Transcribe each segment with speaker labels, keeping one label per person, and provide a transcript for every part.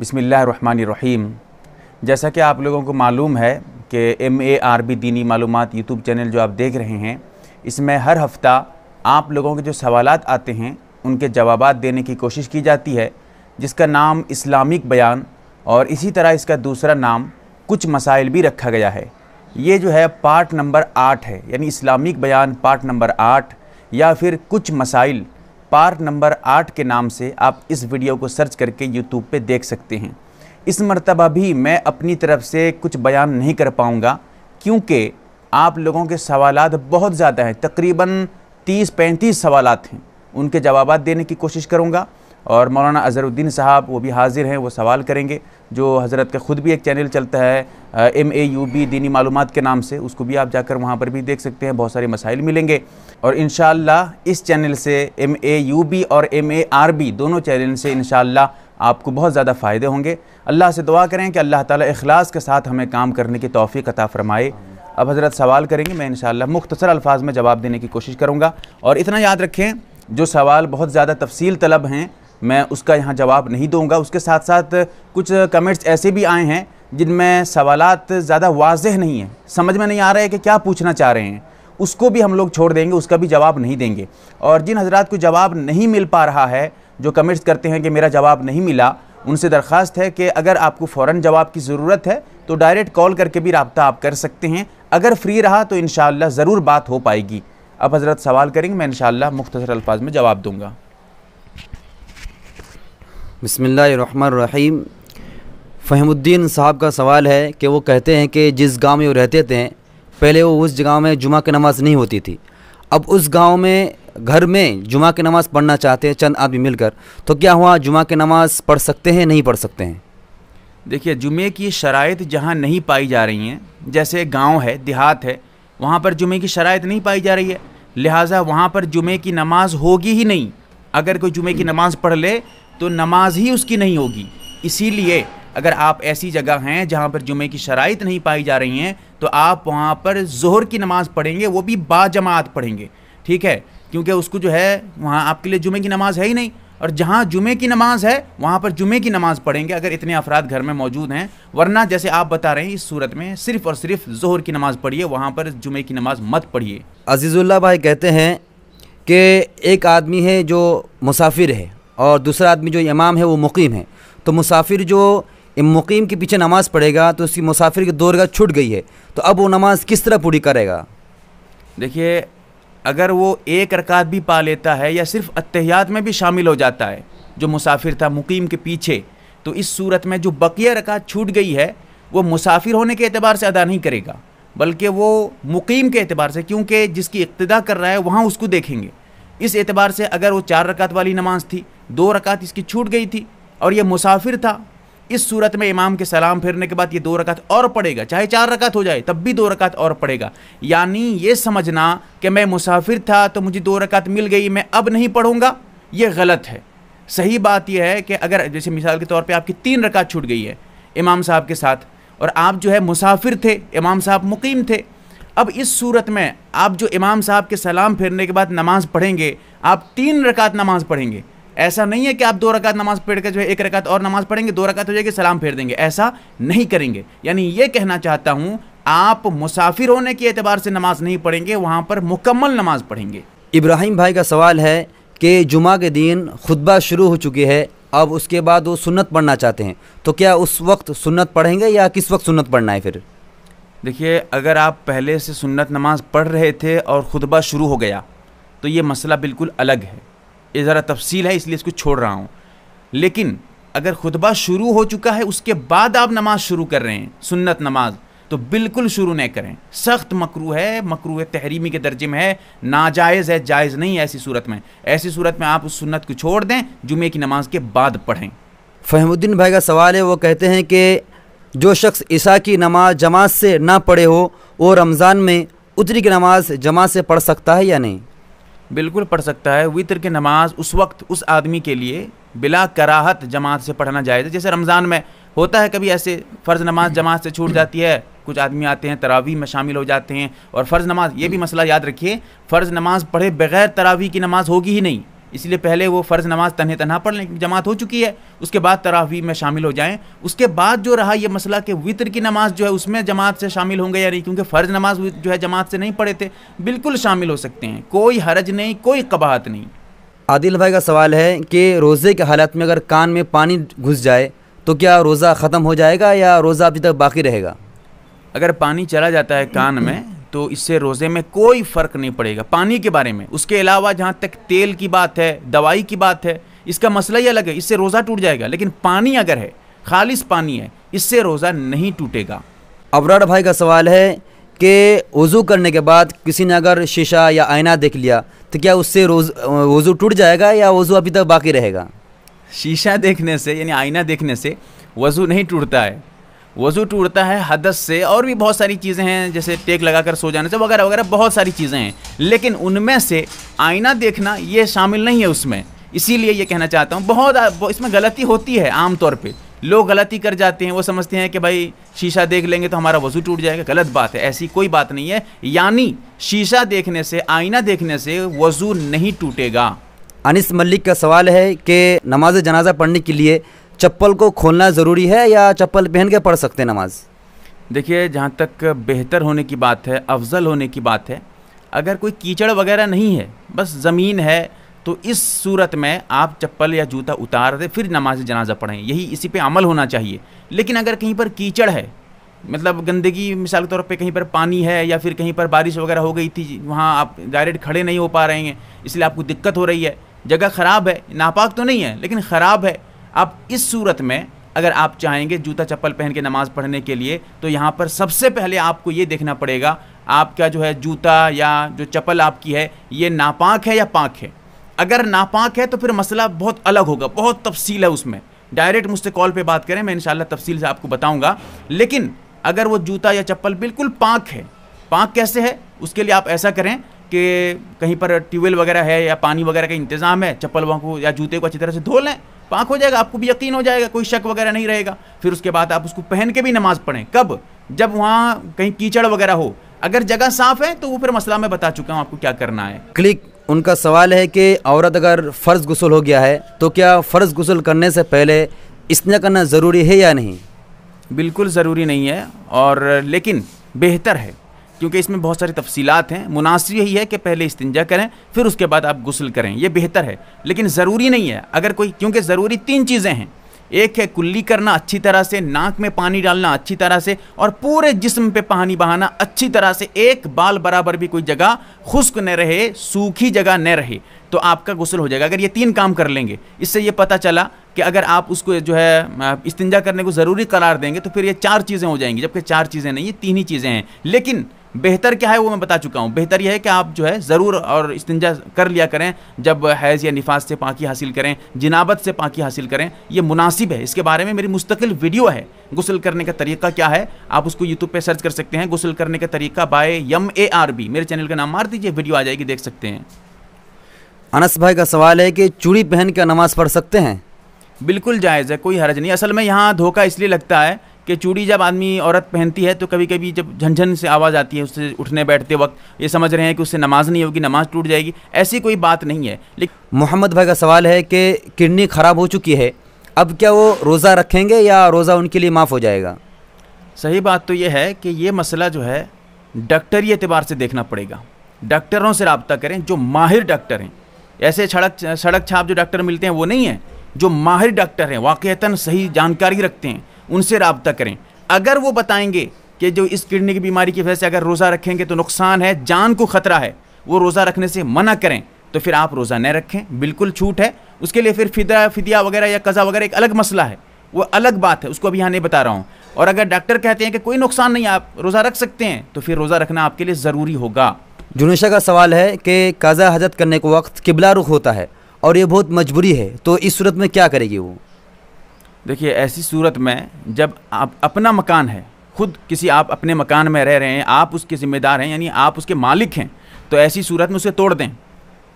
Speaker 1: बिसमीम जैसा कि आप लोगों को मालूम है कि एम ए आर बी दीनी मालूम यूट्यूब चैनल जो आप देख रहे हैं इसमें हर हफ्ता आप लोगों के जो सवाल आते हैं उनके जवाब देने की कोशिश की जाती है जिसका नाम इस्लामिक बयान और इसी तरह इसका दूसरा नाम कुछ मसाइल भी रखा गया है ये जो है पार्ट नंबर आठ है यानी इस्लामिक बयान पार्ट नंबर आठ या फिर कुछ मसाइल पार नंबर आठ के नाम से आप इस वीडियो को सर्च करके यूट्यूब पे देख सकते हैं इस मरतबा भी मैं अपनी तरफ से कुछ बयान नहीं कर पाऊँगा क्योंकि आप लोगों के सवाल बहुत ज़्यादा हैं तकरीबन तीस पैंतीस सवाल हैं उनके जवाब देने की कोशिश करूँगा और मौलाना अजहरुद्दीन साहब वो भी हाजिर हैं वो सवाल करेंगे जो हज़रत का ख़ुद भी एक चैनल चलता है एम ए यू बी दीनी मालूम के नाम से उसको भी आप जाकर वहाँ पर भी देख सकते हैं बहुत सारे मसाइल मिलेंगे और इन इस चैनल से एम ए यू बी और एम ए आर बी दोनों चैनल से इन आपको बहुत ज़्यादा फ़ायदे होंगे अल्लाह से दुआ करें कि अल्लाह ताला इखलास के साथ हमें काम करने की तोफ़ी अता फ़रमाए अब हज़रत सवाल करेंगे मैं इन मुख्तसर अल्फाज में जवाब देने की कोशिश करूँगा और इतना याद रखें जो सवाल बहुत ज़्यादा तफसील तलब हैं मैं उसका यहाँ जवाब नहीं दूँगा उसके साथ साथ कुछ कमेंट्स ऐसे भी आए हैं जिनमें सवालत ज़्यादा वाजह नहीं हैं समझ में नहीं आ रहा है कि क्या पूछना चाह रहे हैं उसको भी हम लोग छोड़ देंगे उसका भी जवाब नहीं देंगे और जिन हजरात को जवाब नहीं मिल पा रहा है जो कमेंट्स करते हैं कि मेरा जवाब नहीं मिला उनसे दरख्वास्त है कि अगर आपको फ़ौर जवाब की ज़रूरत है तो डायरेक्ट कॉल करके भी रबता आप कर सकते हैं अगर फ्री रहा तो इन ज़रूर बात हो पाएगी अब हज़रत सवाल करेंगे मैं इन मुख्तर अल्फाज
Speaker 2: में जवाब दूँगा बसमीम फ़हमुद्दीन साहब का सवाल है कि वो कहते हैं कि जिस गांव में वो रहते थे पहले वो उस गाँव में जुमा की नमाज़ नहीं होती थी अब उस गांव में घर में जुमा की नमाज़ पढ़ना चाहते हैं चंद आदमी मिलकर तो क्या हुआ जुमा की नमाज़ पढ़ सकते हैं नहीं पढ़ सकते हैं
Speaker 1: देखिए जुमे की शराइ जहाँ नहीं पाई जा रही हैं जैसे गांव है देहात है वहाँ पर जुमे की शराइत नहीं पाई जा रही है लिहाजा वहाँ पर जुमे की नमाज होगी ही नहीं अगर कोई जुमे की नमाज़ पढ़ ले तो नमाज ही उसकी नहीं होगी इसीलिए अगर आप ऐसी जगह हैं जहाँ पर जुमे की शराइत नहीं पाई जा रही हैं तो आप वहाँ पर जोहर की नमाज़ पढ़ेंगे वो भी बाजमात पढ़ेंगे ठीक है क्योंकि उसको जो है वहाँ आपके लिए जुमे की नमाज़ है ही नहीं और जहाँ जुमे की नमाज है वहाँ पर जुमे की नमाज़ पढ़ेंगे अगर इतने अफराद घर में मौजूद हैं वरना जैसे आप बता रहे हैं इस सूरत में सिर्फ और सिर्फ जहर की नमाज़ पढ़िए वहाँ पर जुमे की नमाज़ मत पढ़िए
Speaker 2: अजीज़ुल्ला भाई कहते हैं कि एक आदमी है जो मुसाफिर है और दूसरा आदमी जो इमाम है वो मुकीम है तो मुसाफिर जो मुकीम के पीछे नमाज़ पढ़ेगा तो उसकी मुसाफिर की दो छूट गई है तो अब वो नमाज़ किस तरह पूरी करेगा
Speaker 1: देखिए अगर वो एक रकात भी पा लेता है या सिर्फ अतहयात में भी शामिल हो जाता है जो मुसाफिर था मुकीम के पीछे तो इस सूरत में जो बकिया रकात छूट गई है वो मुसाफिर होने के अतबार से अदा नहीं करेगा बल्कि वो मुकीम के अतबार से क्योंकि जिसकी इब्तदा कर रहा है वहाँ उसको देखेंगे इस एतबार से अगर वो चार रकात वाली नमाज थी दो रकात इसकी छूट गई थी और ये मुसाफिर था इस सूरत में इमाम के सलाम फिरने के बाद ये दो रकात और पड़ेगा चाहे चार रकात हो जाए तब भी दो रकात और पड़ेगा यानी ये समझना कि मैं मुसाफिर था तो मुझे दो रकात मिल गई मैं अब नहीं पढ़ूँगा ये गलत है सही बात यह है कि अगर जैसे मिसाल के तौर पर आपकी तीन रकात छूट गई है इमाम साहब के साथ और आप जो है मुसाफिर थे इमाम साहब मुकीम थे अब इस सूरत में आप जो इमाम साहब के सलाम फेरने के बाद नमाज़ पढ़ेंगे आप तीन रकात नमाज़ पढ़ेंगे ऐसा नहीं है कि आप दो रकात नमाज पढ़ कर जो है एक रकात और नमाज पढ़ेंगे दो रकात हो जाएगी सलाम फेर देंगे ऐसा नहीं करेंगे यानी ये कहना चाहता हूँ आप मुसाफिर
Speaker 2: होने के अतबार से नमाज नहीं पढ़ेंगे वहाँ पर मुकम्मल नमाज पढ़ेंगे इब्राहिम भाई का सवाल है कि जुमा के दिन खुतबा शुरू हो चुकी है अब उसके बाद वो सुन्नत पढ़ना चाहते हैं तो क्या उस वक्त सुन्नत पढ़ेंगे या किस वक्त सुन्नत पढ़ना है फिर
Speaker 1: देखिए अगर आप पहले से सुन्नत नमाज पढ़ रहे थे और खुतबा शुरू हो गया तो ये मसला बिल्कुल अलग है ये ज़रा तफसील है इसलिए इसको छोड़ रहा हूँ लेकिन अगर खुतबा शुरू हो चुका है उसके बाद आप नमाज शुरू कर रहे हैं सुन्नत नमाज तो बिल्कुल शुरू नहीं करें सख्त मकरू है मकरू तहरीमी के दर्जे में है नाजायज़ है जायज़ नहीं है ऐसी सूरत में ऐसी सूरत में आप उस सुन्नत को छोड़ दें जुमे की नमाज के बाद पढ़ें
Speaker 2: फहमुद्दीन भाई का सवाल है वो कहते हैं कि जो शख्स ईसा की नमाज जमात से ना पढ़े हो वो रमज़ान में उतरी की नमाज जमात से पढ़ सकता है या नहीं
Speaker 1: बिल्कुल पढ़ सकता है वितर की नमाज उस वक्त उस आदमी के लिए बिला कराहत जमात से पढ़ना जायज़ जैसे रमज़ान में होता है कभी ऐसे फ़र्ज़ नमाज जमात से छूट जाती है कुछ आदमी आते हैं तरावी में शामिल हो जाते हैं और फ़र्ज़ नमाज ये भी मसला याद रखिए फ़र्ज़ नमाज पढ़े बगैर तरावी की नमाज होगी ही नहीं इसलिए पहले वो फ़र्ज़ नमाज तनह तनहा पढ़ लें जमात हो चुकी है उसके बाद तरावी में शामिल हो जाएं उसके बाद जो रहा ये मसला कि वितर की नमाज जो है उसमें जमात से शामिल होंगे या नहीं क्योंकि फ़र्ज़ नमाज जो है जमात से नहीं पढ़े थे बिल्कुल शामिल हो सकते हैं कोई हरज नहीं कोई कबाहत
Speaker 2: नहीं आदिल भाई का सवाल है कि रोज़े के हालत में अगर कान में पानी घुस जाए तो क्या रोज़ा ख़त्म हो जाएगा या रोज़ा अभी तक बाकी रहेगा
Speaker 1: अगर पानी चला जाता है कान में तो इससे रोज़े में कोई फ़र्क नहीं पड़ेगा पानी के बारे में उसके अलावा जहाँ तक तेल की बात है दवाई की बात है इसका मसला ही अलग है इससे रोज़ा टूट जाएगा लेकिन पानी अगर है
Speaker 2: खालिश पानी है इससे रोज़ा नहीं टूटेगा अबरार भाई का सवाल है कि वज़ू करने के बाद किसी ने अगर शीशा या आईना देख लिया तो क्या उससे रोज़ वज़ू टूट जाएगा या वज़ू अभी तक बाकी रहेगा
Speaker 1: शीशा देखने से यानी आईना देखने से वज़ू नहीं टूटता है वजू टूटता है हदस से और भी बहुत सारी चीज़ें हैं जैसे टेक लगाकर सो जाने से वगैरह वगैरह बहुत सारी चीज़ें हैं लेकिन उनमें से आईना देखना ये शामिल नहीं है उसमें इसीलिए ये कहना चाहता हूँ बहुत इसमें गलती होती है आमतौर पर लोग गलती कर जाते हैं वो समझते हैं कि भाई शीशा देख लेंगे तो हमारा वजू टूट जाएगा गलत बात है ऐसी कोई बात नहीं है यानी शीशा देखने से आईना देखने से वजू नहीं टूटेगा
Speaker 2: अनिस मलिक का सवाल है कि नमाज जनाजा पढ़ने के लिए चप्पल को खोलना ज़रूरी है या चप्पल पहन के पढ़ सकते हैं नमाज
Speaker 1: देखिए जहाँ तक बेहतर होने की बात है अफजल होने की बात है अगर कोई कीचड़ वगैरह नहीं है बस ज़मीन है तो इस सूरत में आप चप्पल या जूता उतार दें फिर नमाज जनाजा पढ़ें यही इसी पे अमल होना चाहिए लेकिन अगर कहीं पर कीचड़ है मतलब गंदगी मिसाल के तौर पे कहीं पर पानी है या फिर कहीं पर बारिश वगैरह हो गई थी वहाँ आप डायरेक्ट खड़े नहीं हो पा रहे हैं इसलिए आपको दिक्कत हो रही है जगह ख़राब है नापाक तो नहीं है लेकिन ख़राब है आप इस सूरत में अगर आप चाहेंगे जूता चप्पल पहन के नमाज़ पढ़ने के लिए तो यहाँ पर सबसे पहले आपको ये देखना पड़ेगा आपका जो है जूता या जो चप्पल आपकी है ये नापाक है या पाक है अगर नापाक है तो फिर मसला बहुत अलग होगा बहुत तफसील है उसमें डायरेक्ट मुझसे कॉल पे बात करें मैं इन तफसील से आपको बताऊंगा लेकिन अगर वो जूता या चप्पल बिल्कुल पाक है पाक कैसे है उसके लिए आप ऐसा करें कि कहीं पर ट्यूबवेल वगैरह है या पानी वगैरह का इंतज़ाम है चप्पल वहाँ को या जूते को अच्छी तरह से धो लें पाक तो हो जाएगा आपको भी यकीन हो जाएगा कोई शक वगैरह नहीं रहेगा फिर उसके बाद आप उसको पहन के भी नमाज़ पढ़ें कब जब वहाँ कहीं कीचड़ वगैरह हो अगर जगह साफ है तो वो फिर मसला मैं बता चुका हूँ आपको क्या करना है
Speaker 2: क्लिक उनका सवाल है कि औरत अगर फ़र्ज़ गसल हो गया है तो क्या फ़र्ज़ गसल करने से पहले इसने करना ज़रूरी है या नहीं बिल्कुल ज़रूरी नहीं है और लेकिन बेहतर
Speaker 1: है क्योंकि इसमें बहुत सारी तफसीलात हैं मुनासिब यही है कि पहले इस्तंजा करें फिर उसके बाद आप गसल करें ये बेहतर है लेकिन ज़रूरी नहीं है अगर कोई क्योंकि ज़रूरी तीन चीज़ें हैं एक है कुल्ली करना अच्छी तरह से नाक में पानी डालना अच्छी तरह से और पूरे जिस्म पे पानी बहाना अच्छी तरह से एक बाल बराबर भी कोई जगह खुश्क न रहे सूखी जगह न रहे तो आपका गुसल हो जाएगा अगर ये तीन काम कर लेंगे इससे ये पता चला कि अगर आप उसको जो है इस्तंजा करने को ज़रूरी करार देंगे तो फिर ये चार चीज़ें हो जाएंगी जबकि चार चीज़ें नहीं ये तीन ही चीज़ें हैं लेकिन बेहतर क्या है वो मैं बता चुका हूँ बेहतर यह है कि आप जो है ज़रूर और इस्तंजा कर लिया करें जब हैज़ या निफास से पाकि हासिल करें जिनाबत से पाकि हासिल करें ये मुनासिब है इसके बारे में मेरी मुस्तकिल वीडियो है गुसल करने का तरीका क्या है आप उसको यूट्यूब पर सर्च कर सकते हैं गुसल करने का तरीका by M A R B मेरे चैनल का नाम मार दीजिए वीडियो आ जाएगी देख सकते हैं
Speaker 2: अनस भाई का सवाल है कि चूड़ी पहन के नमाज़ पढ़ सकते हैं
Speaker 1: बिल्कुल जायज़ है कोई हरज नहीं असल में यहाँ धोखा इसलिए लगता है कि चूड़ी जब आदमी औरत पहनती है तो कभी कभी जब झंझन से आवाज़ आती है उससे उठने बैठते वक्त ये समझ रहे हैं कि उससे नमाज़ नहीं होगी नमाज़ टूट जाएगी ऐसी कोई बात नहीं है लेकिन
Speaker 2: मोहम्मद भाई का सवाल है कि किडनी ख़राब हो चुकी है अब क्या वो रोज़ा रखेंगे या रोज़ा उनके लिए माफ़ हो जाएगा
Speaker 1: सही बात तो ये है कि ये मसला जो है डॉक्टरी एतबार से देखना पड़ेगा डॉक्टरों से रबता करें जो माहिर डॉक्टर हैं ऐसे सड़क सड़क छाप जो डॉक्टर मिलते हैं वो नहीं हैं जो माहिर डॉक्टर हैं वाक़ता सही जानकारी रखते हैं उनसे रबता करें अगर वो बताएंगे कि जो इस किडनी की बीमारी की वजह से अगर रोज़ा रखेंगे तो नुकसान है जान को ख़तरा है वो रोज़ा रखने से मना करें तो फिर आप रोज़ा न रखें बिल्कुल छूट है उसके लिए फिर फिदा फिदिया वगैरह या कज़ा वगैरह एक अलग मसला है वो अलग बात है उसको अभी यहाँ नहीं बता रहा हूँ और अगर डॉक्टर कहते हैं कि कोई नुकसान नहीं आप रोज़ा रख सकते हैं तो फिर रोज़ा रखना
Speaker 2: आपके लिए ज़रूरी होगा जुनिशा का सवाल है कि कज़ा हजरत करने के वक्त किबला रुख होता है और ये बहुत मजबूरी है तो इस सूरत में क्या करेगी वो
Speaker 1: देखिए ऐसी सूरत में जब आप अपना मकान है खुद किसी आप अपने मकान में रह रहे हैं आप उसके ज़िम्मेदार हैं यानी आप उसके मालिक हैं तो ऐसी सूरत में उसे तोड़ दें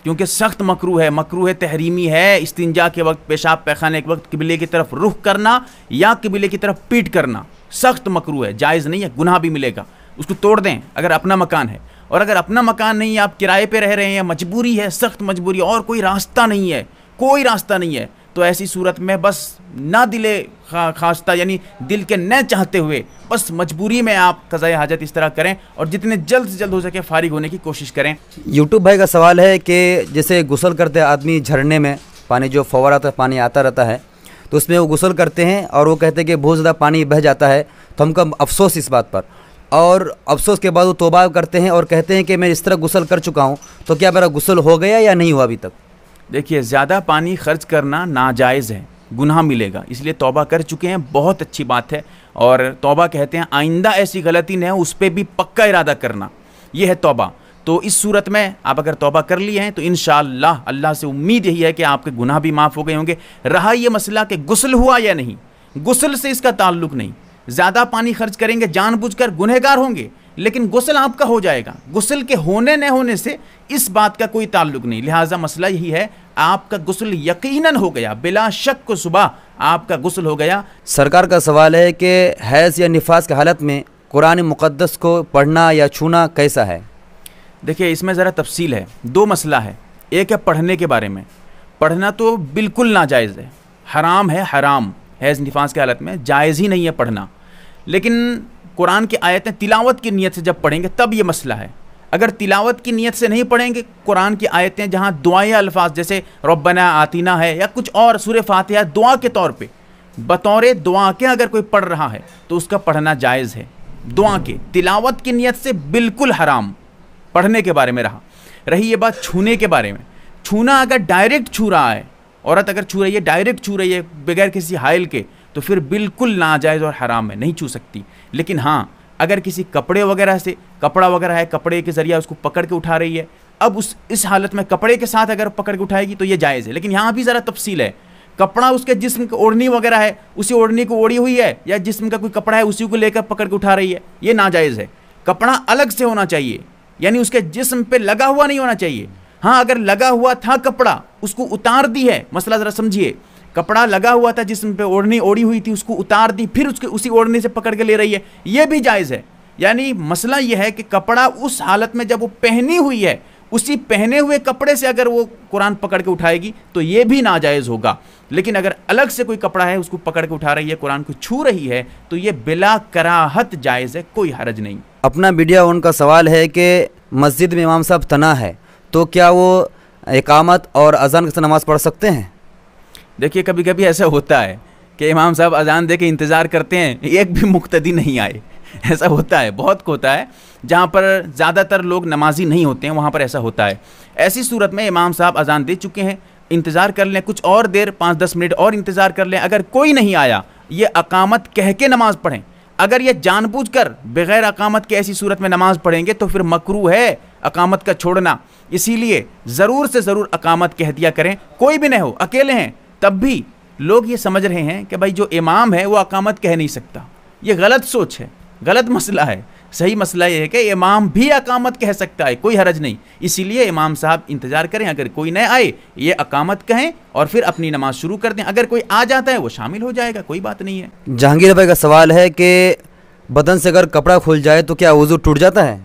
Speaker 1: क्योंकि सख्त मकरू है मकरू है तहरीमी है इस्तिंजा के वक्त पेशाब पैखाने के वक्त किबले की तरफ रुख करना या किबले की तरफ पीट करना सख्त मकरू है जायज़ नहीं है गुनाह भी मिलेगा उसको तोड़ दें अगर अपना मकान है और अगर अपना मकान नहीं है आप किराए पर रह रहे हैं मजबूरी है सख्त मजबूरी और कोई रास्ता नहीं है कोई रास्ता नहीं है तो ऐसी सूरत में बस ना दिले खा, खास्ता यानी दिल के न चाहते हुए बस मजबूरी में आप कज़ाए हाजत इस तरह करें और जितने जल्द से जल्द हो सके फारिग होने की कोशिश करें
Speaker 2: यूट्यूब भाई का सवाल है कि जैसे गुसल करते आदमी झरने में पानी जो फवारा था पानी आता रहता है तो उसमें वो गुसल करते हैं और वो कहते हैं कि बहुत ज़्यादा पानी बह जाता है तो हमको अफसोस इस बात पर और अफसोस के बाद वो तोबा करते हैं और कहते हैं कि मैं इस तरह गुसल कर चुका हूँ तो क्या मेरा गुसल हो गया या नहीं हुआ अभी तक देखिए ज़्यादा पानी खर्च
Speaker 1: करना नाजायज़ है गुनाह मिलेगा इसलिए तौबा कर चुके हैं बहुत अच्छी बात है और तौबा कहते हैं आइंदा ऐसी गलती न उस पर भी पक्का इरादा करना यह है तौबा तो इस सूरत में आप अगर तौबा कर लिए हैं तो इन अल्लाह से उम्मीद यही है कि आपके गुनाह भी माफ़ हो गए होंगे रहा ये मसला कि गुसल हुआ या नहीं गुसल से इसका ताल्लुक नहीं ज़्यादा पानी खर्च करेंगे जानबूझकर गुनहगार होंगे लेकिन गसल आपका हो जाएगा गसल के होने न होने से इस बात का कोई ताल्लुक नहीं लिहाजा मसला यही है आपका गसल यकीनन हो गया बिला शक को सुबह आपका गसल हो गया
Speaker 2: सरकार का सवाल है कि हैज़ या निफास की हालत में कुरान मुक़दस को पढ़ना या छूना कैसा है
Speaker 1: देखिए इसमें ज़रा तफसील है दो मसला है एक है पढ़ने के बारे में पढ़ना तो बिल्कुल नाजायज़ है हराम है हराम हैज़ निफास की हालत में जायज़ ही नहीं है पढ़ना लेकिन कुरान की आयतें तिलावत की नीयत से जब पढ़ेंगे तब ये मसला है अगर तिलावत की नीयत से नहीं पढ़ेंगे कुरान की आयतें जहाँ दुआए अल्फाज जैसे रबना आतीना है या कुछ और सूर फातिहा दुआ के तौर पर बतौर दुआ के अगर कोई पढ़ रहा है तो उसका पढ़ना जायज़ है दुआ के तिलावत की नीयत से बिल्कुल हराम पढ़ने के बारे में रहा रही ये बात छूने के बारे में छूना अगर डायरेक्ट छू रहा है औरत अगर छू रही है डायरेक्ट छू रही है बगैर किसी हायल के तो फिर बिल्कुल नाजायज़ और हराम है नहीं छू सकती लेकिन हाँ अगर किसी कपड़े वगैरह से कपड़ा वगैरह है कपड़े के ज़रिए उसको पकड़ के उठा रही है अब उस इस हालत में कपड़े के साथ अगर पकड़ के उठाएगी तो ये जायज़ है लेकिन यहाँ भी ज़रा तफसील है कपड़ा उसके जिस्म की ओढ़नी वगैरह है उसी ओढ़नी को ओढ़ी हुई है या जिस्म का कोई कपड़ा है उसी को लेकर पकड़ के उठा रही है ये नाजायज़ है कपड़ा अलग से होना चाहिए यानी उसके जिस्म पे लगा हुआ नहीं होना चाहिए हाँ अगर लगा हुआ था कपड़ा उसको उतार दी है मसला ज़रा समझिए कपड़ा लगा हुआ था जिसम पे ओढ़नी ओढ़ी हुई थी उसको उतार दी फिर उसके उसी ओढ़नी से पकड़ के ले रही है ये भी जायज़ है यानी मसला यह है कि कपड़ा उस हालत में जब वो पहनी हुई है उसी पहने हुए कपड़े से अगर वो कुरान पकड़ के उठाएगी तो ये भी नाजायज़ होगा लेकिन अगर अलग से कोई कपड़ा है उसको पकड़ के उठा रही है कुरान को छू रही है तो ये बिला कराहत जायज़ है कोई हरज नहीं
Speaker 2: अपना वीडियो उनका सवाल है कि मस्जिद में इमाम साहब तना है तो क्या वो एकामत और अजान से नमाज़ पढ़ सकते हैं
Speaker 1: देखिए कभी कभी ऐसा होता है कि इमाम साहब अजान दे के इंतज़ार करते हैं एक भी मुक्तदी नहीं आए ऐसा होता है बहुत होता है जहाँ पर ज़्यादातर लोग नमाजी नहीं होते हैं वहाँ पर ऐसा होता है ऐसी सूरत में इमाम साहब अजान दे चुके हैं इंतज़ार कर लें कुछ और देर पाँच दस मिनट और इंतज़ार कर लें अगर कोई नहीं आया ये अकामत कह के नमाज़ पढ़ें अगर ये जानबूझकर बगैर अकामत के ऐसी सूरत में नमाज़ पढ़ेंगे तो फिर मकरू है अकामत का छोड़ना इसीलिए ज़रूर से ज़रूर अकामत कह दिया करें कोई भी नहीं हो अकेले हैं तब भी लोग ये समझ रहे हैं कि भाई जो इमाम है वो अकामत कह नहीं सकता ये गलत सोच है गलत मसला है सही मसला ये है कि इमाम भी अकामत कह सकता है कोई हरज नहीं इसीलिए इमाम साहब इंतज़ार करें अगर कोई नए आए ये अकामत कहें और फिर अपनी नमाज शुरू कर दें अगर कोई आ जाता है वो शामिल हो जाएगा कोई बात नहीं है
Speaker 2: जहांगीर भाई का सवाल है कि बदन से अगर कपड़ा खुल जाए तो क्या वजू टूट जाता है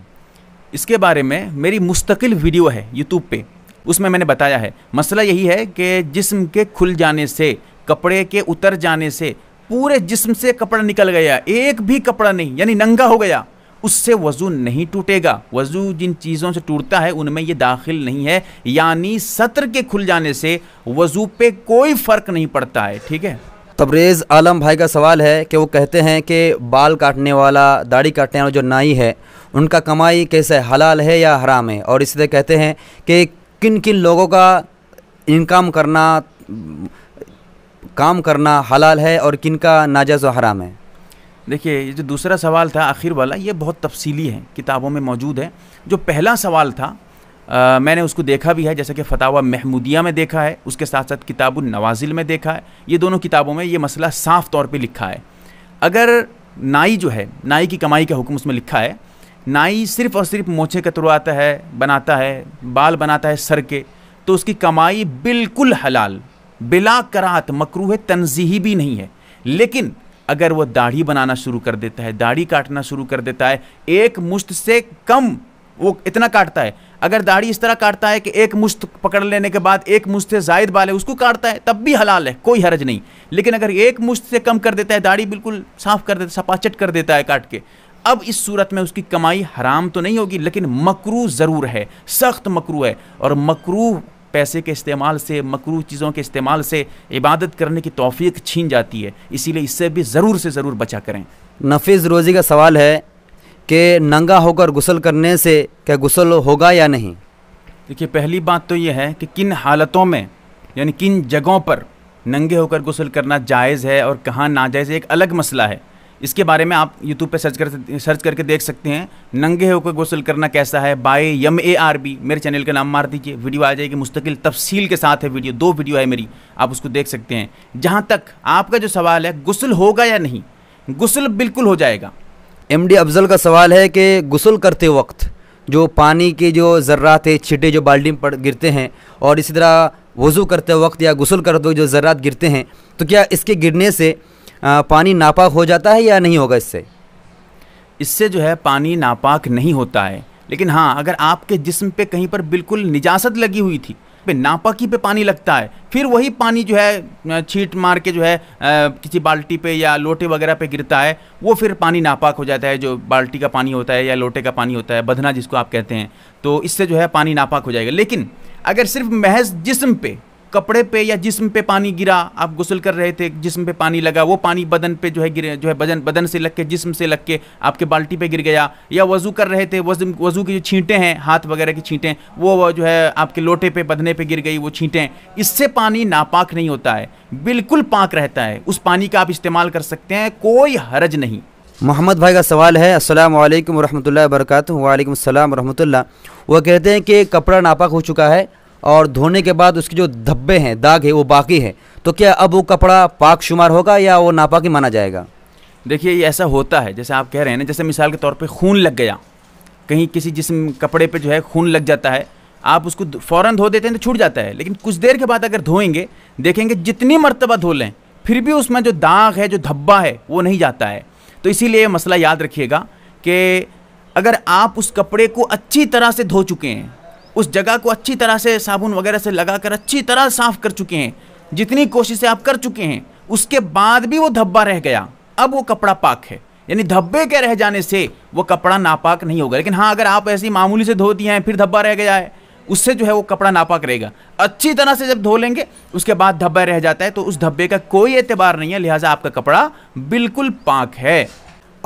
Speaker 1: इसके बारे में मेरी मुस्तकिल वीडियो है यूट्यूब पर उसमें मैंने बताया है मसला यही है कि जिस्म के खुल जाने से कपड़े के उतर जाने से पूरे जिस्म से कपड़ा निकल गया एक भी कपड़ा नहीं यानी नंगा हो गया उससे वज़ू नहीं टूटेगा वज़ू जिन चीज़ों से टूटता है उनमें ये दाखिल नहीं है यानी सत्र के खुल जाने से वज़ू पे कोई फ़र्क नहीं पड़ता है ठीक है
Speaker 2: तबरेज़ आलम भाई का सवाल है कि वो कहते हैं कि बाल काटने वाला दाढ़ी काटने वाला जो नाई है उनका कमाई कैसे हलाल है या हराम है और इसलिए कहते हैं कि किन किन लोगों का इनकम करना काम करना हलाल है और किन का नाजायज़ हराम है देखिए ये जो
Speaker 1: दूसरा सवाल था आखिर वाला ये बहुत तफसीली है किताबों में मौजूद है जो पहला सवाल था आ, मैंने उसको देखा भी है जैसे कि फतावा महमूदिया में देखा है उसके साथ साथ किताब नवाजिल में देखा है ये दोनों किताबों में ये मसला साफ तौर पर लिखा है अगर नाई जो है नाई की कमाई का हुक्म उसमें लिखा है नाई सिर्फ और सिर्फ मोछे कतरवाता है बनाता है बाल बनाता है सर के तो उसकी कमाई बिल्कुल हलाल बिला करात मकरूह तनजीही भी नहीं है लेकिन अगर वह दाढ़ी बनाना शुरू कर देता है दाढ़ी काटना शुरू कर देता है एक मुश्त से कम वो इतना काटता है अगर दाढ़ी इस तरह काटता है कि एक मुश्त पकड़ लेने के बाद एक मुश्त से जायद बाल है उसको काटता है तब भी हलाल है कोई हरज नहीं लेकिन अगर एक मुश्त से कम कर देता है दाढ़ी बिल्कुल साफ कर देता है सपाचट कर देता है काट के अब इस सूरत में उसकी कमाई हराम तो नहीं होगी लेकिन मकरू ज़रूर है सख्त मकरू है और मकरू पैसे के इस्तेमाल से मकरू चीज़ों के इस्तेमाल से इबादत करने की तोफ़ी छीन जाती है इसीलिए इससे भी ज़रूर से
Speaker 2: ज़रूर बचा करें नफीस रोज़ी का सवाल है कि नंगा होकर गुसल करने से क्या गुसल होगा या नहीं
Speaker 1: देखिए पहली बात तो यह है कि किन हालतों में यानी किन जगहों पर नंगे होकर गुसल करना जायज़ है और कहाँ नाजायज़ एक अलग मसला है इसके बारे में आप यूट्यूब पे सर्च कर सर्च करके देख सकते हैं नंगे होकर गौसल करना कैसा है by M A R B मेरे चैनल का नाम मार दीजिए वीडियो आ जाएगी मुस्तकिल तफसील के साथ है वीडियो दो वीडियो है मेरी आप उसको देख सकते हैं जहाँ तक आपका जो सवाल है गसल होगा या नहीं
Speaker 2: गसल बिल्कुल हो जाएगा एम डी अफजल का सवाल है कि गसल करते वक्त जो पानी के जो ज़र्रात छिटे जो बाल्टी में पड़ गिरते हैं और इसी तरह वज़ू करते वक्त या गसल करते वक्त जो ज़र्रात गिरते हैं तो क्या इसके गिरने से पानी नापाक हो जाता है या नहीं होगा इससे इससे जो है पानी नापाक नहीं होता है
Speaker 1: लेकिन हाँ अगर आपके जिस्म पे कहीं पर बिल्कुल निजासत लगी हुई थी पे नापाकी पे पानी लगता है फिर वही पानी जो है छीट मार के जो है किसी बाल्टी पे या लोटे वगैरह पे गिरता है वो फिर पानी नापाक हो जाता है जो बाल्टी का पानी होता है या लोटे का पानी होता है बधना जिसको आप कहते हैं तो इससे जो है पानी नापाक हो जाएगा लेकिन अगर सिर्फ महज जिस्म पे कपड़े पे या जिस्म पे पानी गिरा आप गुसल कर रहे थे जिस्म पे पानी लगा वो पानी बदन पे जो है गिरे जो है बदन बदन से लग के जिस्म से लग के आपके बाल्टी पे गिर गया या वज़ू कर रहे थे वज़ू वज़ू की जो छींटें हैं हाथ वगैरह की छींटें वो जो है आपके लोटे पे बदने पे गिर गई वो छींटें इससे पानी नापाक नहीं होता है बिल्कुल पाक रहता है उस पानी का आप इस्तेमाल कर सकते हैं
Speaker 2: कोई हरज नहीं मोहम्मद भाई का सवाल है अस्सलाम वालेकुम रहमतुल्लाहि वरकत वालेकुम सलाम वो कहते हैं कि कपड़ा नापाक हो चुका है और धोने के बाद उसके जो धब्बे हैं दाग है वो बाकी है तो क्या अब वो कपड़ा पाक शुमार होगा या वो नापाक ही माना जाएगा
Speaker 1: देखिए ये ऐसा होता है जैसे आप कह रहे हैं ना जैसे मिसाल के तौर पे खून लग गया कहीं किसी जिसम कपड़े पे जो है खून लग जाता है आप उसको फ़ौरन धो देते हैं तो छूट जाता है लेकिन कुछ देर के बाद अगर धोएंगे देखेंगे जितनी मरतबा धो लें फिर भी उसमें जो दाग है जो धब्बा है वो नहीं जाता है तो इसीलिए मसला याद रखिएगा कि अगर आप उस कपड़े को अच्छी तरह से धो चुके हैं उस जगह को अच्छी तरह से साबुन वगैरह से लगा कर अच्छी तरह साफ कर चुके हैं जितनी कोशिशें आप कर चुके हैं उसके बाद भी वो धब्बा रह गया अब वो कपड़ा पाक है यानी धब्बे के रह जाने से वो कपड़ा नापाक नहीं होगा लेकिन हाँ अगर आप ऐसी मामूली से धो दिए हैं फिर धब्बा रह गया है उससे जो है वो कपड़ा नापाक रहेगा अच्छी तरह से जब धो लेंगे उसके बाद धब्बा रह जाता है तो उस धब्बे का कोई एतबार नहीं है लिहाजा आपका कपड़ा बिल्कुल
Speaker 2: पाक है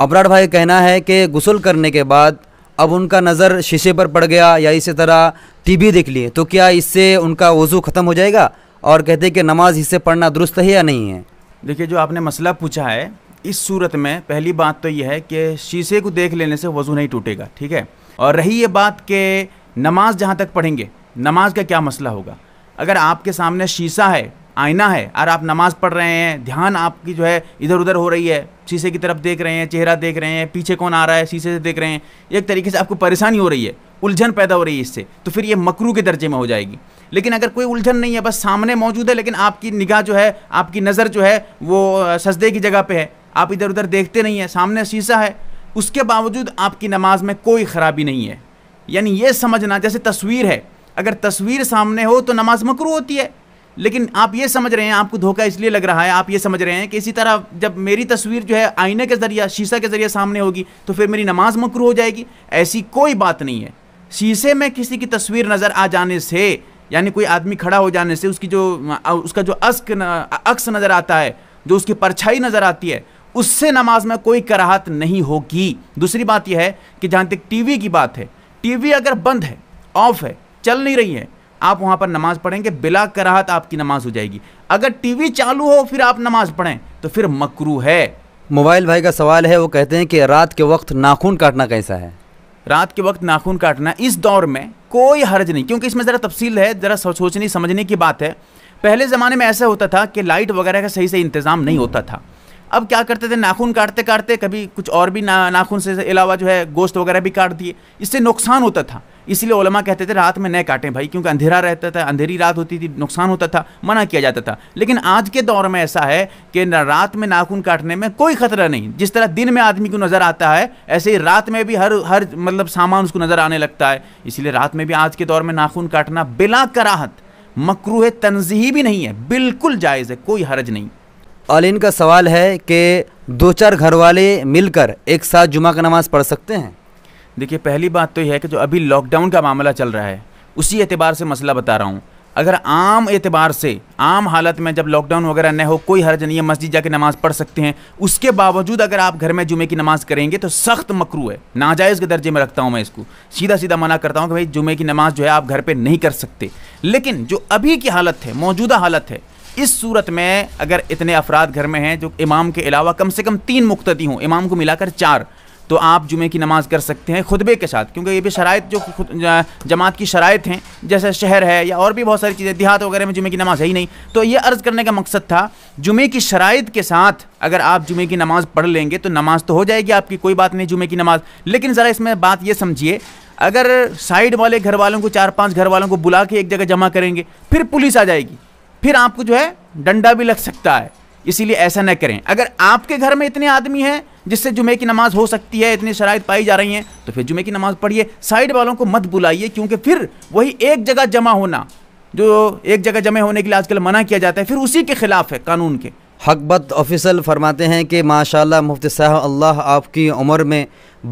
Speaker 2: अबराड भाई कहना है कि गुसल करने के बाद अब उनका नज़र शीशे पर पड़ गया या इसी तरह टीवी देख लिए तो क्या इससे उनका वज़ू ख़त्म हो जाएगा और कहते हैं कि नमाज इससे पढ़ना दुरुस्त है या नहीं है
Speaker 1: देखिए जो आपने मसला पूछा है इस सूरत में पहली बात तो यह है कि शीशे को देख लेने से वज़ू नहीं टूटेगा ठीक है और रही ये बात कि नमाज जहाँ तक पढ़ेंगे नमाज का क्या मसला होगा अगर आपके सामने शीशा है आईना है और आप नमाज़ पढ़ रहे हैं ध्यान आपकी जो है इधर उधर हो रही है शीशे की तरफ देख रहे हैं चेहरा देख रहे हैं पीछे कौन आ रहा है शीशे से देख रहे हैं एक तरीके से आपको परेशानी हो रही है उलझन पैदा हो रही है इससे तो फिर ये मकरू के दर्जे में हो जाएगी लेकिन अगर कोई उलझन नहीं है बस सामने मौजूद है लेकिन आपकी निगाह जो है आपकी नज़र जो है वो सजदे की जगह पर है आप इधर उधर देखते नहीं हैं सामने शीशा है उसके बावजूद आपकी नमाज में कोई ख़राबी नहीं है यानी ये समझना जैसे तस्वीर है अगर तस्वीर सामने हो तो नमाज मकरू होती है लेकिन आप ये समझ रहे हैं आपको धोखा इसलिए लग रहा है आप ये समझ रहे हैं कि इसी तरह जब मेरी तस्वीर जो है आईने के ज़रिए शीशा के ज़रिए सामने होगी तो फिर मेरी नमाज मकरू हो जाएगी ऐसी कोई बात नहीं है शीशे में किसी की तस्वीर नज़र आ जाने से यानी कोई आदमी खड़ा हो जाने से उसकी जो उसका जो अस्क अक्स नज़र आता है जो उसकी परछाई नज़र आती है उससे नमाज में कोई कराहत नहीं होगी दूसरी बात यह है कि जहाँ तक टी की बात है टी अगर बंद है ऑफ है चल नहीं रही है आप वहाँ पर नमाज़ पढ़ेंगे बिला कराहत आपकी
Speaker 2: नमाज़ हो जाएगी अगर टीवी चालू हो फिर आप नमाज़ पढ़ें तो फिर मकरू है मोबाइल भाई का सवाल है वो कहते हैं कि रात के वक्त नाखून काटना कैसा है
Speaker 1: रात के वक्त नाखून काटना इस दौर में कोई हर्ज नहीं क्योंकि इसमें ज़रा तफसील है ज़रा सोचने समझने की बात है पहले ज़माने में ऐसा होता था कि लाइट वगैरह का सही से इंतज़ाम नहीं होता था अब क्या करते थे नाखून काटते काटते कभी कुछ और भी ना नाखून से अलावा जो है गोश्त वगैरह भी काट दिए इससे नुकसान होता था इसलिए ओलमा कहते थे रात में न काटें भाई क्योंकि अंधेरा रहता था अंधेरी रात होती थी नुकसान होता था मना किया जाता था लेकिन आज के दौर में ऐसा है कि रात में नाखून काटने में कोई खतरा नहीं जिस तरह दिन में आदमी को नज़र आता है ऐसे ही रात में भी हर हर मतलब सामान उसको नज़र आने लगता है इसीलिए रात में भी आज के दौर में नाखून काटना बिला कराहत मकरूह तनजीही
Speaker 2: भी नहीं है बिल्कुल जायज़ है कोई हरज नहीं अलिन का सवाल है कि दो चार घर वाले मिलकर एक साथ जुमा का नमाज़ पढ़ सकते हैं देखिए पहली बात तो यह है कि जो
Speaker 1: अभी लॉकडाउन का मामला चल रहा है उसी एतबार से मसला बता रहा हूँ अगर आम एतबार से आम हालत में जब लॉकडाउन वगैरह न हो कोई हर्ज नहीं है मस्जिद जाके नमाज़ पढ़ सकते हैं उसके बावजूद अगर आप घर में जुमे की नमाज़ करेंगे तो सख्त मकरू है नाजायज़ के दर्जे में रखता हूँ मैं इसको सीधा सीधा मना करता हूँ कि भाई जुमे की नमाज़ जो है आप घर पर नहीं कर सकते लेकिन जो अभी की हालत है मौजूदा हालत है इस सूरत में अगर इतने अफराद घर में हैं जो इमाम के अलावा कम से कम तीन मुख्तदी हों इमाम को मिलाकर चार तो आप जुमे की नमाज़ कर सकते हैं खुतबे के साथ क्योंकि ये भी शराइ जो जमात की शराइ हैं जैसे शहर है या और भी बहुत सारी चीज़ें देहात वगैरह में जुमे की नमाज़ है ही नहीं तो ये अर्ज़ करने का मकसद था जुमे की शराइ के साथ अगर आप जुमे की नमाज़ पढ़ लेंगे तो नमाज़ तो हो जाएगी आपकी कोई बात नहीं जुमे की नमाज़ लेकिन ज़रा इसमें बात ये समझिए अगर साइड वाले घर वालों को चार पाँच घर वालों को बुला के एक जगह जमा करेंगे फिर पुलिस आ जाएगी फिर आपको जो है डंडा भी लग सकता है इसीलिए ऐसा न करें अगर आपके घर में इतने आदमी हैं जिससे जुमे की नमाज़ हो सकती है इतनी शराइ पाई जा रही हैं तो फिर जुमे की नमाज़ पढ़िए साइड वालों को मत बुलाइए क्योंकि फिर वही एक जगह जमा होना जो एक जगह जमे होने के लिए आजकल
Speaker 2: मना किया जाता है फिर उसी के ख़िलाफ़ है कानून के हकबत ऑफिसल फरमाते हैं कि माशाल्लाह मुफ्ती साहब अल्लाह आपकी उम्र में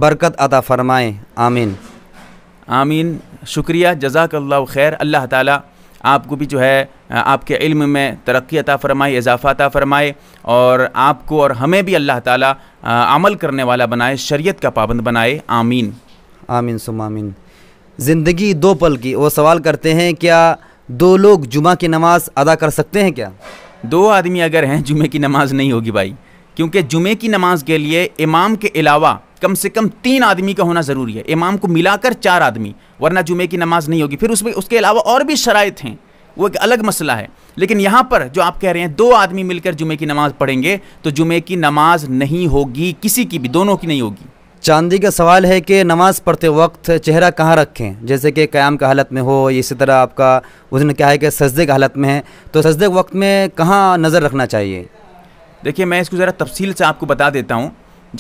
Speaker 2: बरकत अदा फ़रमाएँ आमीन
Speaker 1: आमीन शुक्रिया जजाक खैर अल्लाह ताली आपको भी जो है आपके इल्म में तरक्की अता फ़रमाए इजाफ़ा अता फ़रमाए और आपको और हमें भी अल्लाह ताला
Speaker 2: अमल करने वाला बनाए शरीयत का पाबंद बनाए आमीन आमीन आमीन ज़िंदगी दो पल की वो सवाल करते हैं क्या दो लोग जुमा की नमाज़ अदा कर सकते हैं क्या
Speaker 1: दो आदमी अगर हैं जुमे की नमाज़ नहीं होगी भाई क्योंकि जुमे की नमाज़ के लिए इमाम के अलावा कम से कम तीन आदमी का होना ज़रूरी है इमाम को मिलाकर चार आदमी वरना जुमे की नमाज नहीं होगी फिर उसमें उसके अलावा और भी शरात हैं वो एक अलग मसला है लेकिन यहाँ पर जो आप कह रहे हैं दो आदमी मिलकर जुमे की नमाज पढ़ेंगे तो जुमे की नमाज नहीं
Speaker 2: होगी किसी की भी दोनों की नहीं होगी चांदी का सवाल है कि नमाज़ पढ़ते वक्त चेहरा कहाँ रखें जैसे कि क़्याम का हालत में हो इसी तरह आपका उसने कहा है कि सजदे की हालत में है तो सजदे के वक्त में कहाँ नज़र रखना चाहिए
Speaker 1: देखिए मैं इसको ज़रा तफसील से आपको बता देता हूँ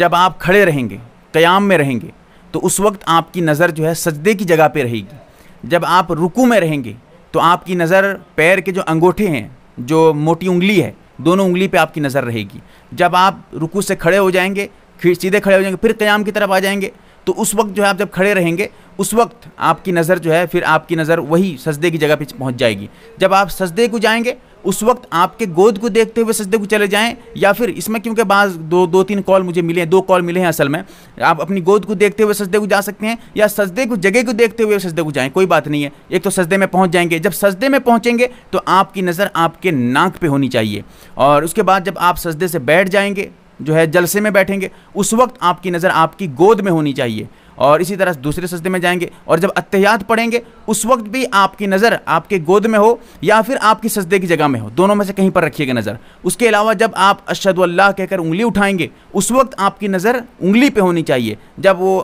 Speaker 1: जब आप खड़े रहेंगे क़याम में रहेंगे तो उस वक्त आपकी नज़र जो है सजदे की जगह पे रहेगी जब आप रुकू में रहेंगे तो आपकी नज़र पैर के जो अंगूठे हैं जो मोटी उंगली है दोनों उंगली पे आपकी नज़र रहेगी जब आप रुकू से खड़े हो जाएंगे फिर सीधे खड़े हो जाएंगे फिर क़याम की तरफ आ जाएंगे तो उस वक्त जो है आप जब खड़े रहेंगे उस वक्त आपकी नज़र जो है फिर आपकी नज़र वही सजदे की जगह पर पहुँच जाएगी जब आप सजदे को जाएँगे उस वक्त आपके गोद को देखते हुए सजदे को चले जाएं या फिर इसमें क्योंकि बाज दो दो तीन कॉल मुझे मिले हैं दो कॉल मिले हैं असल में आप अपनी गोद को देखते हुए सजदे को जा सकते हैं या सजदे को जगह को देखते हुए सजदे को जाएं कोई बात नहीं है एक तो सजदे में पहुंच जाएंगे जब सजदे में पहुंचेंगे तो आपकी नज़र आपके नाक पर होनी चाहिए और उसके बाद जब आप सजदे से बैठ जाएंगे जो है जलसे में बैठेंगे उस वक्त आपकी नज़र आपकी गोद में होनी चाहिए और इसी तरह दूसरे सजदे में जाएंगे और जब अत्यात पढ़ेंगे उस वक्त भी आपकी नज़र आपके गोद में हो या फिर आपकी सजदे की जगह में हो दोनों में से कहीं पर रखिएगा नज़र उसके अलावा जब आप अल्लाह कहकर उंगली उठाएंगे उस वक्त आपकी नज़र उंगली पे होनी चाहिए जब वो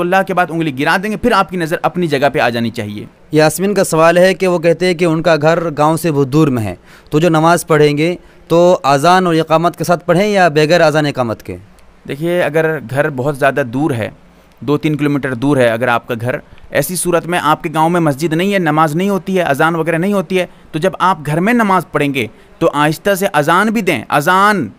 Speaker 1: अल्लाह के बाद उंगली गिरा देंगे फिर आपकी नज़र अपनी जगह पर आ जानी चाहिए
Speaker 2: यासमिन का सवाल है कि वो कहते हैं कि उनका घर गाँव से बहुत दूर में है तो जो नमाज़ पढ़ेंगे तो अजान और इकामत के साथ पढ़ें या बगैर अजान इकामत के
Speaker 1: देखिए अगर घर बहुत ज़्यादा दूर है दो तीन किलोमीटर दूर है अगर आपका घर ऐसी सूरत में आपके गांव में मस्जिद नहीं है नमाज नहीं होती है अजान वगैरह नहीं होती है तो जब आप घर में नमाज पढ़ेंगे तो आहिस्ता से अजान भी दें अजान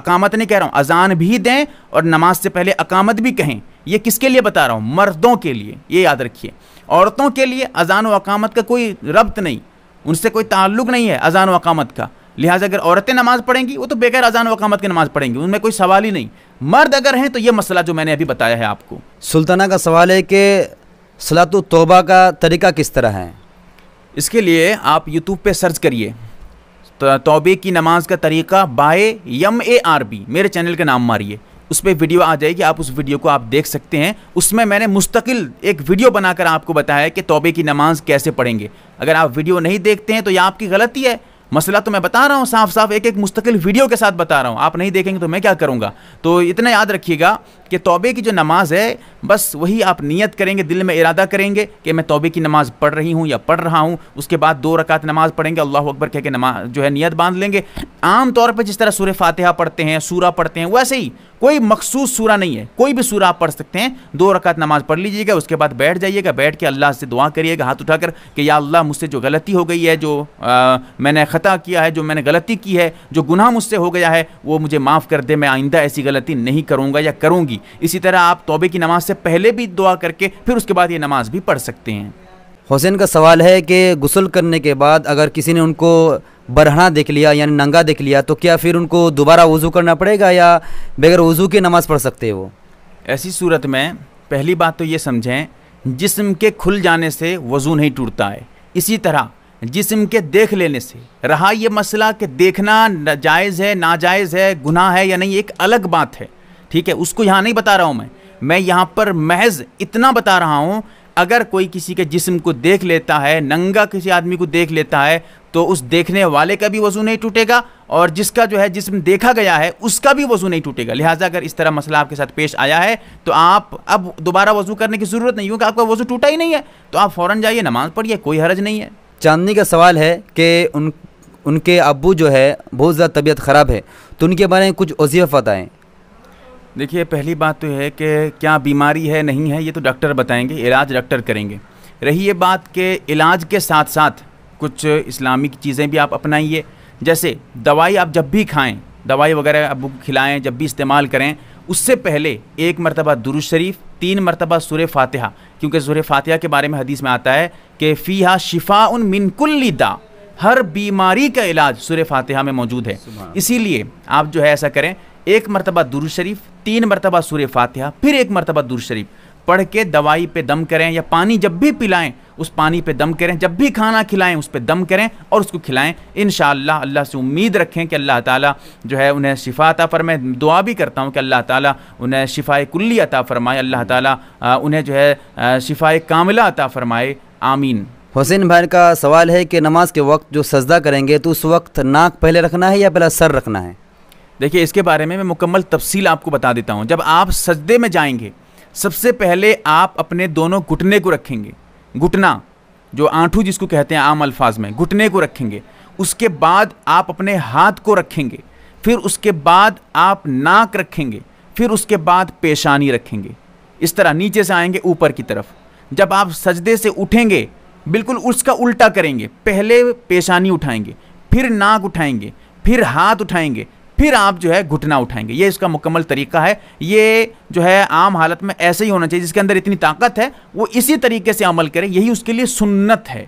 Speaker 1: अकामत नहीं कह रहा हूँ अजान भी दें और नमाज से पहले अकामत भी कहें ये किसके लिए बता रहा हूँ मर्दों के लिए ये याद रखिए औरतों के लिए अजान व अकामत का कोई रब्त नहीं उनसे कोई ताल्लुक नहीं है अजान व अकामत का लिहाजा अगर औरतें नमाज पढ़ेंगी वो तो बेगैर अजान वकामत की नमाज पढ़ेंगी उनमें कोई सवाल ही नहीं मर्द अगर हैं तो ये मसला जो मैंने अभी बताया है आपको
Speaker 2: सुल्ताना का सवाल है कि सलात तोबा का तरीका किस तरह है
Speaker 1: इसके लिए आप यूट्यूब पर सर्च करिए तोबे की नमाज का तरीका by M A R B मेरे चैनल का नाम मारिए उस पर वीडियो आ जाएगी आप उस वीडियो को आप देख सकते हैं उसमें मैंने मुस्तकिल एक वीडियो बनाकर आपको बताया है कि तोबे की नमाज कैसे पढ़ेंगे अगर आप वीडियो नहीं देखते हैं तो यह आपकी गलती है मसला तो मैं बता रहा हूँ साफ साफ एक एक मुस्तकिल वीडियो के साथ बता रहा हूँ आप नहीं देखेंगे तो मैं क्या करूँगा तो इतना याद रखिएगा कि तोबे की जो नमाज़ है बस वही आप नीयत करेंगे दिल में इरादा करेंगे कि मैं तोबे की नमाज़ पढ़ रही हूँ या पढ़ रहा हूँ उसके बाद दो रकात नमाज़ पढ़ेंगे अल्लाह अकबर कह के नमाज जो है नीयत बांध लेंगे आम तौर पर जिस तरह सूर्य फातिहा पढ़ते हैं सूरा पढ़ते हैं वैसे ही कोई मखसूस सूरा नहीं है कोई भी सूरा आप पढ़ सकते हैं दो रकात नमाज़ पढ़ लीजिएगा उसके बाद बैठ जाइएगा बैठ के अल्लाह से दुआ करिएगा हाथ उठाकर कि या अल्लाह मुझसे जो गलती हो गई है जो मैंने ख़त खता किया है जो मैंने गलती की है जो गुनाह मुझसे हो गया है वो मुझे माफ़ कर दे मैं आइंदा ऐसी गलती नहीं करूँगा या करूँगी इसी तरह आप तोबे की नमाज से पहले भी दुआ करके फिर उसके बाद ये नमाज भी
Speaker 2: पढ़ सकते हैं हुसैन का सवाल है कि गुसल करने के बाद अगर किसी ने उनको बरहना देख लिया यानी नंगा देख लिया तो क्या फिर उनको दोबारा वज़ू करना पड़ेगा या बगैर वज़ू की नमाज़ पढ़ सकते हो
Speaker 1: ऐसी सूरत में पहली बात तो ये समझें जिस्म के खुल जाने से वज़ू नहीं टूटता है इसी तरह जिसम के देख लेने से रहा ये मसला कि देखना जायज़ है नाजायज़ है गुनाह है या नहीं एक अलग बात है ठीक है उसको यहाँ नहीं बता रहा हूँ मैं मैं यहाँ पर महज इतना बता रहा हूँ अगर कोई किसी के जिस्म को देख लेता है नंगा किसी आदमी को देख लेता है तो उस देखने वाले का भी वजू नहीं टूटेगा और जिसका जो है जिस्म देखा गया है उसका भी वजू नहीं टूटेगा लिहाजा अगर इस तरह मसला आपके साथ पेश आया है तो आप अब दोबारा वजू करने की ज़रूरत नहीं क्योंकि आपका वजू टूटा ही
Speaker 2: नहीं है तो आप फ़ौरन जाइए नमाज़ पढ़िए कोई हरज नहीं है चांदनी का सवाल है कि उन उनके अबू जो है बहुत ज़्यादा तबीयत ख़राब है तो उनके बारे में कुछ वजीफ़ बताएँ
Speaker 1: देखिए पहली बात तो है कि क्या बीमारी है नहीं है ये तो डॉक्टर बताएंगे इलाज डॉक्टर करेंगे रही ये बात के इलाज के साथ साथ कुछ इस्लामिक चीज़ें भी आप अपनाइए जैसे दवाई आप जब भी खाएं दवाई वगैरह आप खिलाएं जब भी इस्तेमाल करें उससे पहले एक मरतबा दुरुज शरीफ तीन मरतबा सुर फातिहा क्योंकि सुर फातिहा के बारे में हदीस में आता है कि फ़ीहा शिफा उन मिनकुल्ली दा हर बीमारी का इलाज सुर फातिहा में मौजूद है इसीलिए आप जो है ऐसा करें एक मरतबा दुरुज शरीफ तीन मरतबा सुर फातिहा फिर एक मरतबा दुरुज शरीफ पढ़ के दवाई पे दम करें या पानी जब भी पिलाएं उस पानी पे दम करें जब भी खाना खिलाएं उस पर दम करें और उसको खिलाएं इन अल्लाह से उम्मीद रखें कि अल्लाह ताला जो है उन्हें शिफा अता फरमाए दुआ भी करता हूँ कि अल्लाह ताला उन्हें शिफा कुल्ली अता फरमाए अल्लाह ताला उन्हें जो है शिफा कामिला अता फरमाए आमीन
Speaker 2: हुसैन भाई का सवाल है कि नमाज के वक्त जो सजदा करेंगे तो उस वक्त नाक पहले रखना है या पहला सर रखना है
Speaker 1: देखिए इसके बारे में मैं मुकम्मल तफसील आपको बता देता हूँ जब आप सजदे में जाएंगे सबसे पहले आप अपने दोनों घुटने को रखेंगे घुटना जो आंठू जिसको कहते हैं आम अल्फाज में घुटने को रखेंगे उसके बाद आप अपने हाथ को रखेंगे फिर उसके बाद आप नाक रखेंगे फिर उसके बाद पेशानी रखेंगे इस तरह नीचे से आएंगे ऊपर की तरफ जब आप सजदे से उठेंगे बिल्कुल उसका उल्टा करेंगे पहले पेशानी उठाएंगे फिर नाक उठाएंगे फिर हाथ उठाएंगे फिर आप जो है घुटना उठाएंगे ये इसका मुकम्मल तरीका है ये जो है आम हालत में ऐसे ही होना चाहिए जिसके अंदर इतनी ताकत है वो इसी तरीके से अमल करे यही उसके लिए सुन्नत है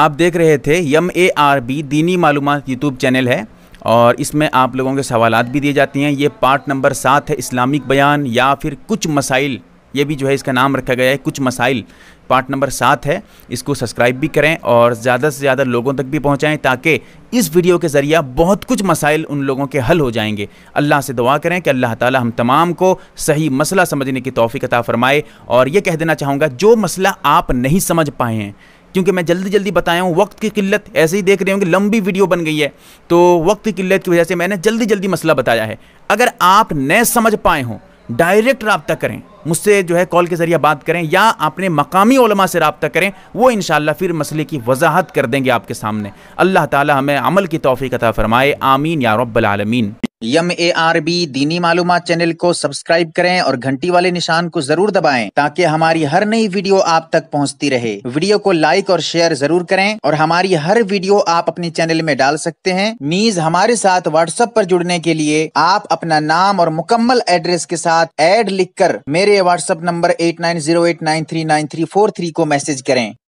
Speaker 1: आप देख रहे थे यम ए आर बी दीनी मालूम यूट्यूब चैनल है और इसमें आप लोगों के सवालत भी दिए जाती हैं ये पार्ट नंबर सात है इस्लामिक बयान या फिर कुछ मसाइल ये भी जो है इसका नाम रखा गया है कुछ मसाइल पार्ट नंबर सात है इसको सब्सक्राइब भी करें और ज़्यादा से ज़्यादा लोगों तक भी पहुँचाएँ ताकि इस वीडियो के ज़रिए बहुत कुछ मसाइल उन लोगों के हल हो जाएंगे अल्लाह से दुआ करें कि अल्लाह ताला हम तमाम को सही मसला समझने की तोफ़ी फ़रमाए और ये कह देना चाहूँगा जो मसला आप नहीं समझ पाए हैं क्योंकि मैं जल्दी जल्दी बताया हूँ वक्त की किल्लत ऐसे ही देख रहे होंगे लंबी वीडियो बन गई है तो वक्त की किल्लत की वजह से मैंने जल्दी जल्दी मसला बताया है अगर आप न समझ पाए हों डायरेक्ट रबता करें मुझसे जो है कॉल के ज़रिए बात करें या अपने मकामी ओलमा से रबता करें वो इन फिर मसले की वजाहत कर देंगे आपके सामने अल्लाह ताला हमें अमल की तोफ़ी कथा फ़रमाए आमीन या रबालमीन यम ए आर बी दीनी मालूम चैनल को सब्सक्राइब करें और घंटी वाले निशान को जरूर दबाएं ताकि हमारी हर नई वीडियो आप तक पहुंचती रहे वीडियो को लाइक और शेयर जरूर करें और हमारी हर वीडियो आप अपने चैनल में डाल सकते हैं मीज हमारे साथ व्हाट्सएप पर जुड़ने के लिए आप अपना नाम और मुकम्मल एड्रेस के साथ एड लिख मेरे WhatsApp number eight nine zero eight nine three nine three four three को मैसेज करें